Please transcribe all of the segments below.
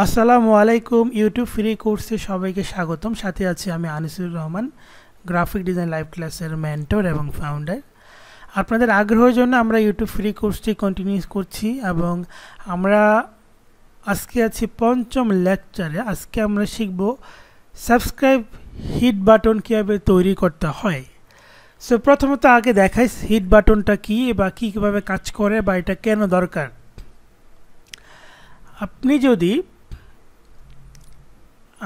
আসসালামু আলাইকুম YouTube free কোর্সে সবাইকে স্বাগতম সাথে আছি আমি Anisur Rahman graphic design live ক্লাসের মেন্টর এবং ফাউন্ডার আপনাদের আগ্রহের জন্য আমরা ইউটিউব ফ্রি কোর্সটি কন্টিনিউ করছি এবং আমরা আজকে আছি পঞ্চম লেকচারে আজকে আমরা শিখব সাবস্ক্রাইব হিট বাটন কীভাবে তৈরি করতে হয় সো প্রথমত আগে দেখাই হিট বাটনটা কী বা কী কীভাবে কাজ করে বা এটা কেন দরকার আপনি যদি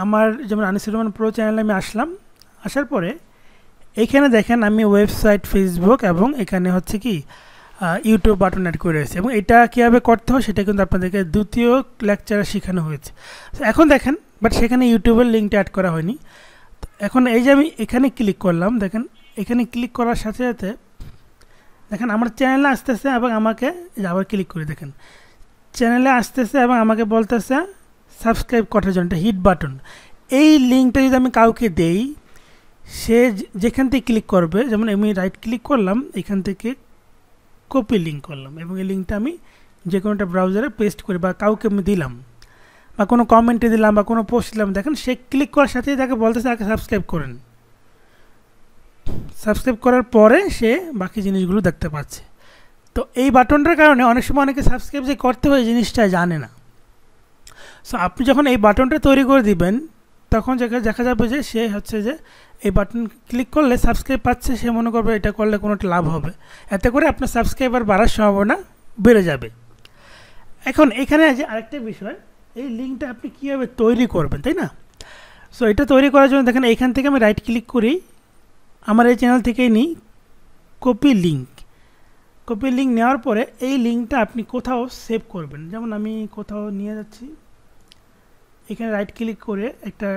আমার যেমন আনিসুর রহমান প্রো চ্যানেলে আমি আসলাম আসার পরে এখানে দেখেন আমি ওয়েবসাইট ফেসবুক এবং এখানে হচ্ছে কি ইউটিউব বাটন অ্যাড করে রয়েছে এবং এটা কীভাবে করতে হয় সেটা কিন্তু আপনাদেরকে দ্বিতীয় লেকচারে শেখানো হয়েছে এখন দেখেন বাট সেখানে ইউটিউবের লিঙ্কটা অ্যাড করা হয়নি এখন এই যে আমি এখানে ক্লিক করলাম দেখেন এখানে ক্লিক করার সাথে সাথে দেখেন আমার চ্যানেলে আসতেছে এবং আমাকে আবার ক্লিক করে দেখেন চ্যানেলে আসতেছে এবং আমাকে বলতেছে সাবস্ক্রাইব করার জন্য একটা হিট বাটন এই লিঙ্কটা যদি আমি কাউকে দেই সে যেখান থেকে ক্লিক করবে যেমন আমি রাইট ক্লিক করলাম এখান থেকে কপি লিঙ্ক করলাম এবং এই লিঙ্কটা আমি যে কোনো একটা ব্রাউজারে পেস্ট করি বা কাউকে আমি দিলাম বা কোনো কমেন্টে দিলাম বা কোনো পোস্ট দিলাম দেখেন সে ক্লিক করার সাথেই তাকে বলতেছে তাকে সাবস্ক্রাইব করেন সাবস্ক্রাইব করার পরে সে বাকি জিনিসগুলো দেখতে পাচ্ছে তো এই বাটনটার কারণে অনেক সময় অনেকে সাবস্ক্রাইব যে করতে হয় জিনিসটা জানে না সো আপনি যখন এই বাটনটা তৈরি করে দিবেন তখন দেখা যাবে যে সে হচ্ছে যে এই বাটন ক্লিক করলে সাবস্ক্রাইব পাচ্ছে সে মনে করবে এটা করলে কোনো লাভ হবে এতে করে আপনার সাবস্ক্রাইবার বাড়ার সম্ভাবনা বেড়ে যাবে এখন এখানে আছে আরেকটা বিষয় এই লিঙ্কটা আপনি কীভাবে তৈরি করবেন তাই না সো এটা তৈরি করার জন্য দেখেন এখান থেকে আমি রাইট ক্লিক করি আমার এই চ্যানেল থেকেই নিই কপি লিঙ্ক কপি লিঙ্ক নেওয়ার পরে এই লিঙ্কটা আপনি কোথাও সেভ করবেন যেমন আমি কোথাও নিয়ে যাচ্ছি এখানে রাইট ক্লিক করে একটা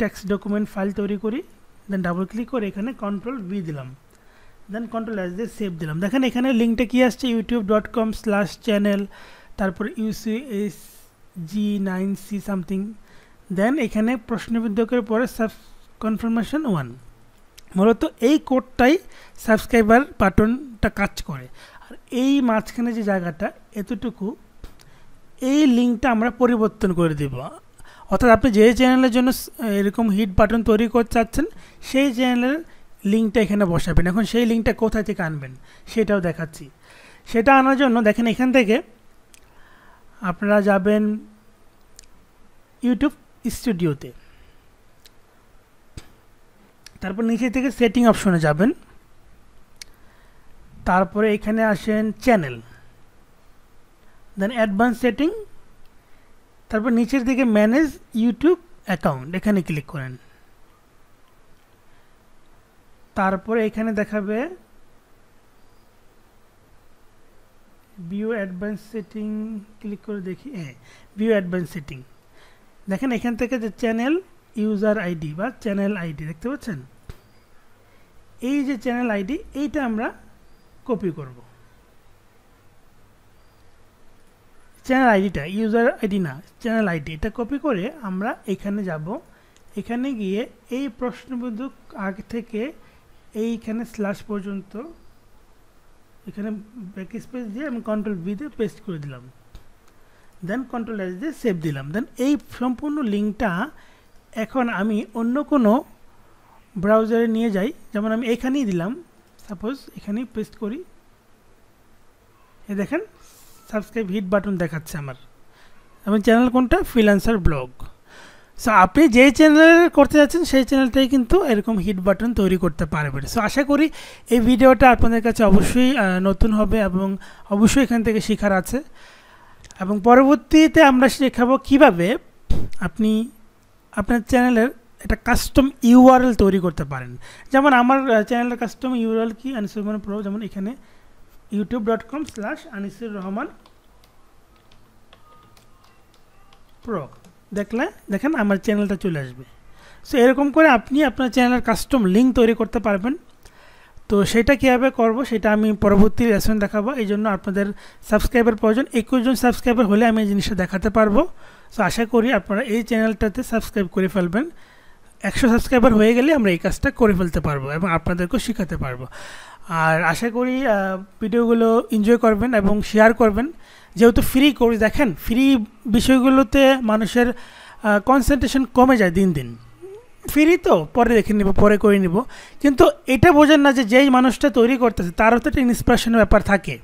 ট্যাক্স ডকুমেন্ট ফাইল তৈরি করি দেন ডাবল ক্লিক করে এখানে কন্ট্রোল বি দিলাম দেন কন্ট্রোল এস দিয়ে সেভ দিলাম দেখেন এখানে লিঙ্কটা কী আসছে YouTube dot com slash channel তারপর UC S G nine C something then এখানে প্রশ্নবিদ্ধকের পরে সাব কনফার্মেশন ওয়ান মূলত এই কোডটাই সাবস্ক্রাইবার বাটনটা কাজ করে আর এই মাঝখানে যে জায়গাটা এতটুকু এই লিঙ্কটা আমরা পরিবর্তন করে দেব অর্থাৎ আপনি যে চ্যানেলের জন্য এরকম হিট বাটন তৈরি করতে চাচ্ছেন সেই চ্যানেলের লিঙ্কটা এখানে বসাবেন এখন সেই লিঙ্কটা কোথায় থেকে আনবেন সেটাও দেখাচ্ছি সেটা আনার জন্য দেখেন এখান থেকে আপনারা যাবেন ইউটিউব স্টুডিওতে তারপর নিচে থেকে সেটিং অপশনে যাবেন তারপরে এখানে আসেন চ্যানেল then advanced setting তারপর নিচের দিকে ম্যানেজ ইউটিউব অ্যাকাউন্ট এখানে ক্লিক করেন তারপর এখানে দেখাবে ভিু অ্যাডভান্স সেটিং ক্লিক করে দেখি এ ভিু অ্যাডভান্স সেটিং দেখেন এখান থেকে যে চ্যানেল ইউজার আইডি বা চ্যানেল আইডি দেখতে পাচ্ছেন এই যে চ্যানেল আইডি এটা আমরা কপি করব চ্যানেল আইডিটা ইউজার আইডি না চ্যানেল আইডি এটা কপি করে আমরা এখানে যাব এখানে গিয়ে এই প্রশ্নবোধক আগে থেকে এইখানে স্ল্যাশ পর্যন্ত এখানে ব্যাক স্পেস দিয়ে আমি কন্ট্রোল বিতে পেস্ট করে দিলাম দেন কন্ট্রোল এস দিয়ে সেভ দিলাম দেন এই সম্পূর্ণ লিঙ্কটা এখন আমি অন্য কোনো ব্রাউজারে নিয়ে যাই যেমন আমি এখানেই দিলাম সাপোজ এখানেই পেস্ট করি এ দেখেন সাবস্ক্রাইব হিট বাটন দেখাচ্ছে আমার এবং চ্যানেল কোনটা ফ্রিলান্সার ব্লগ সো আপনি যেই চ্যানেল করতে যাচ্ছেন সেই চ্যানেলটাই কিন্তু এরকম হিট বাটন তৈরি করতে পারবেন সো আশা করি এই ভিডিওটা আপনাদের কাছে অবশ্যই নতুন হবে এবং অবশ্যই এখান থেকে শেখার আছে এবং পরবর্তীতে আমরা শেখাবো কিভাবে আপনি আপনার চ্যানেলের একটা কাস্টম ইউআরএল তৈরি করতে পারেন যেমন আমার চ্যানেলের কাস্টম ইউআরএল কি আনিসুর রহমান প্রো যেমন এখানে YouTube dot com slash Anisur Rahman pro দেখলে দেখেন আমার চ্যানেলটা চলে আসবে সো এরকম করে আপনি আপনার চ্যানেলের কাস্টম লিঙ্ক তৈরি করতে পারবেন তো সেটা কীভাবে করব সেটা আমি পরবর্তী রেশন দেখাবো এই জন্য আপনাদের সাবস্ক্রাইবার প্রয়োজন একুশ জন সাবস্ক্রাইবার হলে আমি এই জিনিসটা দেখাতে পারবো সো আশা করি আপনারা এই চ্যানেলটাতে সাবস্ক্রাইব করে ফেলবেন একশো সাবস্ক্রাইবার হয়ে গেলে আমরা এই কাজটা করে ফেলতে পারবো এবং আপনাদেরকেও শেখাতে পারবো আর আশা করি ভিডিওগুলো এনজয় করবেন এবং শেয়ার করবেন যেহেতু ফ্রি করি দেখেন ফ্রি বিষয়গুলোতে মানুষের কনসেন্ট্রেশন কমে যায় দিন দিন ফ্রি তো পরে দেখে নিব পরে করে নিব কিন্তু এটা বোঝেন না যে যেই মানুষটা তৈরি করতেছে তারও তো একটা ইন্সপিরেশনের ব্যাপার থাকে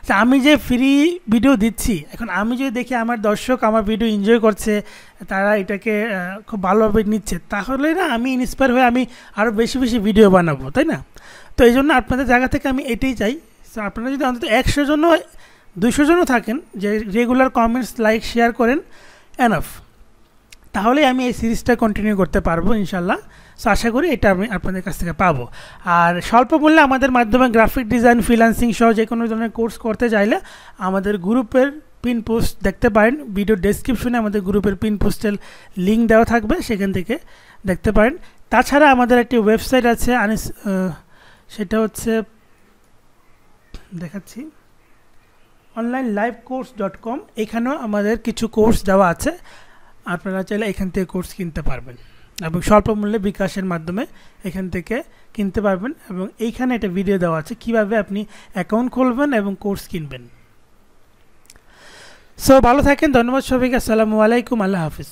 আচ্ছা আমি যে ফ্রি ভিডিও দিচ্ছি এখন আমি যদি দেখি আমার দর্শক আমার ভিডিও এনজয় করছে তারা এটাকে খুব ভালোভাবে নিচ্ছে তাহলে না আমি ইন্সপায়ার হয়ে আমি আরও বেশি বেশি ভিডিও বানাবো তাই না তো এই জন্য আপনাদের জায়গা থেকে আমি এটাই চাই আপনারা যদি অন্তত একশো জন দুশো জনও থাকেন যে রেগুলার কমেন্টস লাইক শেয়ার করেন অ্যানফ তাহলে আমি এই সিরিজটা কন্টিনিউ করতে পারবো ইনশাল্লাহ সো আশা করি এটা আমি আপনাদের কাছ থেকে পাবো আর স্বল্প মূল্যে আমাদের মাধ্যমে গ্রাফিক ডিজাইন ফ্রিলান্সিং সহ যে কোনো ধরনের কোর্স করতে চাইলে আমাদের গ্রুপের পিন পোস্ট দেখতে পারেন ভিডিও ডেসক্রিপশনে আমাদের গ্রুপের পিন পোস্টের লিঙ্ক দেওয়া থাকবে সেখান থেকে দেখতে পারেন তাছাড়া আমাদের একটি ওয়েবসাইট আছে আনিস সেটা হচ্ছে দেখাচ্ছি online live course dot com এখানেও আমাদের কিছু কোর্স দেওয়া আছে আপনারা চাইলে এখান থেকে কোর্স কিনতে পারবেন এবং স্বল্প মূল্যে বিকাশের মাধ্যমে এখান থেকে কিনতে পারবেন এবং এইখানে একটা ভিডিও দেওয়া আছে কিভাবে আপনি অ্যাকাউন্ট খুলবেন এবং কোর্স কিনবেন সো ভালো থাকেন ধন্যবাদ সবাইকে আসসালামু আলাইকুম আল্লাহ হাফিজ